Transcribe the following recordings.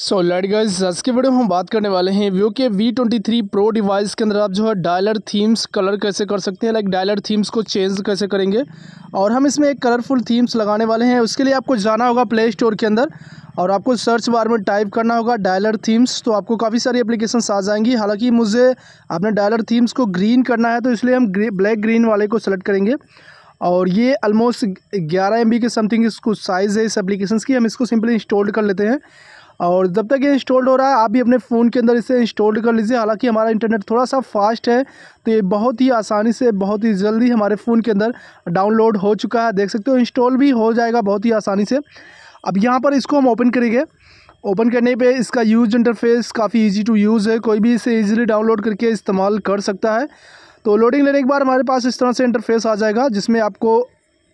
so light guys आज के video में हम बात करने वाले हैं व्यू के V twenty three pro device के अंदर आप जो है डायलर थीम्स कलर कैसे कर सकते हैं लाइक डायलर थीम्स को चेंज कैसे करेंगे और हम इसमें एक कलरफुल थीम्स लगाने वाले हैं उसके लिए आपको जाना होगा प्ले स्टोर के अंदर और आपको सर्च बार में टाइप करना होगा डायलर थीम्स तो आपको काफ़ी सारी एप्लीकेशन आ जाएंगी हालांकि मुझे आपने डायलर थीम्स को ग्रीन करना है तो इसलिए हम ग्रे, ब्लैक ग्रीन वाले को सेलेक्ट करेंगे और ये आलमोस्ट ग्यारह एम के समथिंग इसको साइज़ है इस एप्लीकेशन की हम इसको सिंपली इंस्टॉल कर लेते हैं और जब तक ये इंस्टॉल्ड हो रहा है आप भी अपने फ़ोन के अंदर इसे इंस्टॉल्ड कर लीजिए हालांकि हमारा इंटरनेट थोड़ा सा फास्ट है तो ये बहुत ही आसानी से बहुत ही जल्दी हमारे फ़ोन के अंदर डाउनलोड हो चुका है देख सकते हो इंस्टॉल भी हो जाएगा बहुत ही आसानी से अब यहाँ पर इसको हम ओपन करेंगे ओपन करने पे इसका यूज इंटरफेस काफ़ी इजी टू यूज़ है कोई भी इसे इजीली डाउनलोड करके इस्तेमाल कर सकता है तो लोडिंग लेने के बाद हमारे पास इस तरह से इंटरफेस आ जाएगा जिसमें आपको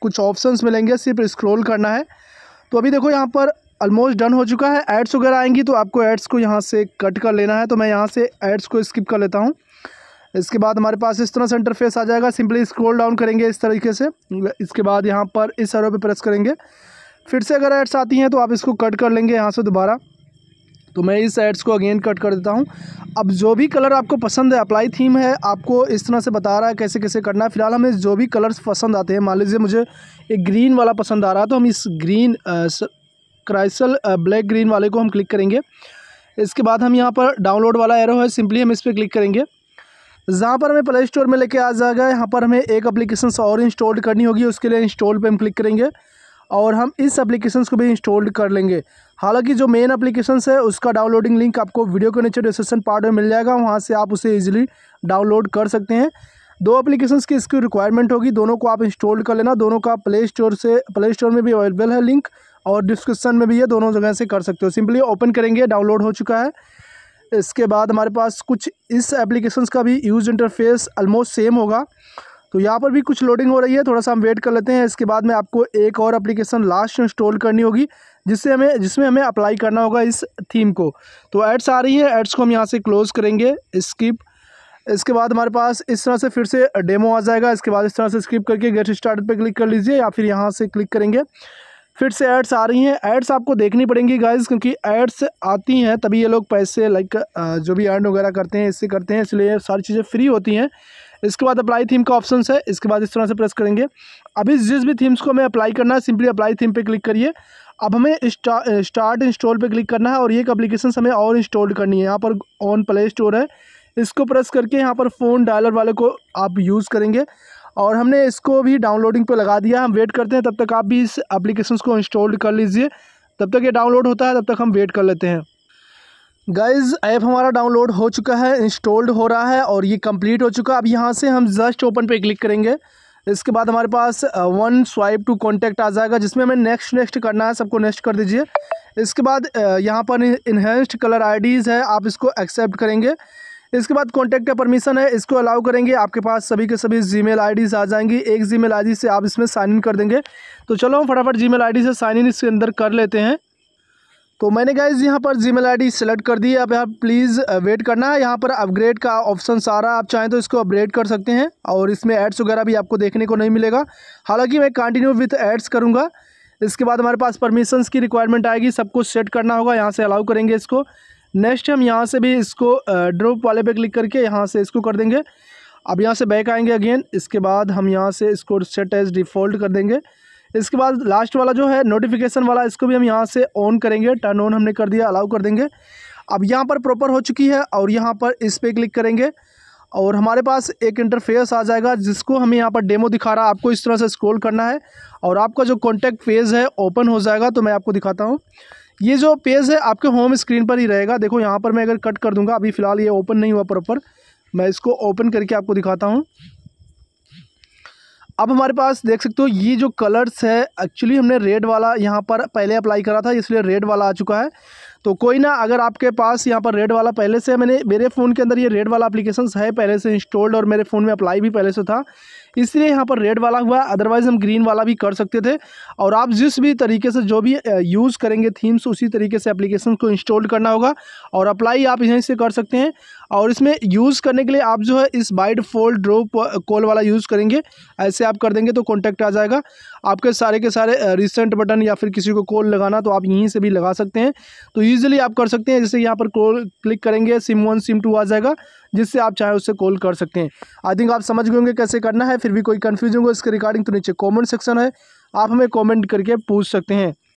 कुछ ऑप्शंस मिलेंगे सिर्फ स्क्रॉल करना है तो अभी देखो यहाँ पर ऑलमोस्ट डन हो चुका है एड्स वगैरह आएंगी तो आपको एड्स को यहाँ से कट कर लेना है तो मैं यहाँ से एड्स को स्किप कर लेता हूँ इसके बाद हमारे पास इस तरह से इंटरफेस आ जाएगा सिंपली स्क्रॉल डाउन करेंगे इस तरीके से इसके बाद यहाँ पर इस एरो पे प्रेस करेंगे फिर से अगर एड्स आती हैं तो आप इसको कट कर लेंगे यहाँ से दोबारा तो मैं इस एड्स को अगेन कट कर देता हूँ अब जो भी कलर आपको पसंद है अप्लाई थीम है आपको इस तरह से बता रहा है कैसे कैसे करना है फिलहाल हमें जो भी कलर्स पसंद आते हैं मान लीजिए मुझे एक ग्रीन वाला पसंद आ रहा है तो हम इस ग्रीन क्राइसल ब्लैक ग्रीन वाले को हम क्लिक करेंगे इसके बाद हम यहाँ पर डाउनलोड वाला एरो है सिंपली हम इस पर क्लिक करेंगे जहाँ पर हमें प्ले स्टोर में लेके आ जाएगा यहाँ पर हमें एक अप्लीकेशन और इंस्टॉल करनी होगी उसके लिए इंस्टॉल पे हम क्लिक करेंगे और हम इस अप्लीकेशन को भी इंस्टॉल कर लेंगे हालांकि जो मेन अप्लीकेशन है उसका डाउनलोडिंग लिंक आपको वीडियो के नीचे डिस्क्रिप्शन पार्ट में मिल जाएगा वहाँ से आप उसे ईजिली डाउनलोड कर सकते हैं दो अप्लीकेशन की इसकी रिक्वायरमेंट होगी दोनों को आप इंस्टॉल कर लेना दोनों का प्ले स्टोर से प्ले स्टोर में भी अवेलेबल है लिंक और डिस्क्रिप्सन में भी ये दोनों जगह से कर सकते हो सिंपली ओपन करेंगे डाउनलोड हो चुका है इसके बाद हमारे पास कुछ इस एप्लीकेशन का भी यूज इंटरफेस ऑलमोस्ट सेम होगा तो यहाँ पर भी कुछ लोडिंग हो रही है थोड़ा सा हम वेट कर लेते हैं इसके बाद में आपको एक और एप्लीकेशन लास्ट इंस्टॉल करनी होगी जिससे हमें जिसमें हमें अप्लाई करना होगा इस थीम को तो एड्स आ रही है एड्स को हम यहाँ से क्लोज़ करेंगे स्किप इसके बाद हमारे पास इस तरह से फिर से डेमो आ जाएगा इसके बाद इस तरह से स्किप करके गेट स्टार्ट पे क्लिक कर लीजिए या फिर यहाँ से क्लिक करेंगे फिर से एड्स आ रही हैं एड्स आपको देखनी पड़ेंगी गाइज क्योंकि एड्स आती हैं तभी ये लोग पैसे लाइक जो भी एड वगैरह करते हैं इससे करते हैं इसलिए सारी चीज़ें फ्री होती हैं इसके बाद अप्लाई थीम का ऑप्शन है इसके बाद इस तरह से प्रेस करेंगे अभी जिस भी थीम्स को हमें अप्लाई करना है सिंपली अप्लाई थीम पे क्लिक करिए अब हमें स्टा, स्टार्ट इंस्टॉल पे क्लिक करना है और ये अप्लीकेशन हमें और इंस्टॉल करनी है यहाँ पर ऑन प्ले स्टोर है इसको प्रेस करके यहाँ पर फ़ोन डायलर वाले को आप यूज़ करेंगे और हमने इसको भी डाउनलोडिंग पे लगा दिया हम वेट करते हैं तब तक आप भी इस एप्लीकेशन को इंस्टॉल कर लीजिए तब तक ये डाउनलोड होता है तब तक हम वेट कर लेते हैं गाइज ऐप हमारा डाउनलोड हो चुका है इंस्टॉल्ड हो रहा है और ये कंप्लीट हो चुका है अब यहाँ से हम जस्ट ओपन पे क्लिक करेंगे इसके बाद हमारे पास वन स्वाइप टू कॉन्टैक्ट आ जाएगा जिसमें हमें नेक्स्ट नेक्स्ट करना है सबको नेक्स्ट कर दीजिए इसके बाद uh, यहाँ पर इन्हेंस्ड कलर आईडीज़ है आप इसको एक्सेप्ट करेंगे इसके बाद कॉन्टैक्ट का परमिशन है इसको अलाउ करेंगे आपके पास सभी के सभी जी मेल आ जाएंगी एक जी मेल से आप इसमें साइन इन कर देंगे तो चलो हम फटाफट जी मेल से साइन इन इसके अंदर कर लेते हैं तो मैंने कहा इस यहाँ पर जी मेल आई सेलेक्ट कर दी है अब यहाँ प्लीज़ वेट uh, करना है यहाँ पर अपग्रेड का ऑप्शन सारा आप चाहें तो इसको अपग्रेड कर सकते हैं और इसमें एड्स वगैरह भी आपको देखने को नहीं मिलेगा हालांकि मैं कंटिन्यू विथ एड्स करूँगा इसके बाद हमारे पास परमिशंस की रिक्वायरमेंट आएगी सब कुछ सेट करना होगा यहाँ से अलाउ करेंगे इसको नेक्स्ट हम यहाँ से भी इसको ड्रॉप वाले पे क्लिक करके यहाँ से इसको कर देंगे अब यहाँ से बैक आएंगे अगेन इसके बाद हम यहाँ से इसको सेट एज डिफ़ॉल्ट कर देंगे इसके बाद लास्ट वाला जो है नोटिफिकेशन वाला इसको भी हम यहाँ से ऑन करेंगे टर्न ऑन हमने कर दिया अलाउ कर देंगे अब यहाँ पर प्रॉपर हो चुकी है और यहाँ पर इस पर क्लिक करेंगे और हमारे पास एक इंटरफेस आ जाएगा जिसको हमें यहाँ पर डेमो दिखा रहा है आपको इस तरह से स्क्रॉल करना है और आपका जो कॉन्टैक्ट पेज है ओपन हो जाएगा तो मैं आपको दिखाता हूँ ये जो पेज है आपके होम स्क्रीन पर ही रहेगा देखो यहाँ पर मैं अगर कट कर दूंगा अभी फ़िलहाल ये ओपन नहीं हुआ प्रॉपर मैं इसको ओपन करके आपको दिखाता हूँ अब हमारे पास देख सकते हो ये जो कलर्स है एक्चुअली हमने रेड वाला यहाँ पर पहले अप्लाई करा था इसलिए रेड वाला आ चुका है तो कोई ना अगर आपके पास यहाँ पर रेड वाला पहले से मैंने मेरे फ़ोन के अंदर ये रेड वाला अप्लीकेशन है पहले से इंस्टॉल्ड और मेरे फ़ोन में अप्लाई भी पहले से था इसलिए यहाँ पर रेड वाला हुआ अदरवाइज़ हम ग्रीन वाला भी कर सकते थे और आप जिस भी तरीके से जो भी यूज़ करेंगे थीम्स उसी तरीके से अप्लीकेशन को इंस्टॉल करना होगा और अप्लाई आप यहीं से कर सकते हैं और इसमें यूज़ करने के लिए आप जो है इस बाइड फोल्ड ड्रोप कॉल वाला यूज़ करेंगे ऐसे आप कर देंगे तो कॉन्टैक्ट आ जाएगा आपके सारे के सारे रिसेंट बटन या फिर किसी को कॉल लगाना तो आप यहीं से भी लगा सकते हैं तो ईजिली आप कर सकते हैं जैसे यहाँ पर कॉल क्लिक करेंगे सिम वन सिम टू आ जाएगा जिससे आप चाहे उससे कॉल कर सकते हैं आई थिंक आप समझ गए होंगे कैसे करना है फिर भी कोई कन्फ्यूजन हो इसके रिगार्डिंग तो नीचे कॉमेंट सेक्शन है आप हमें कॉमेंट करके पूछ सकते हैं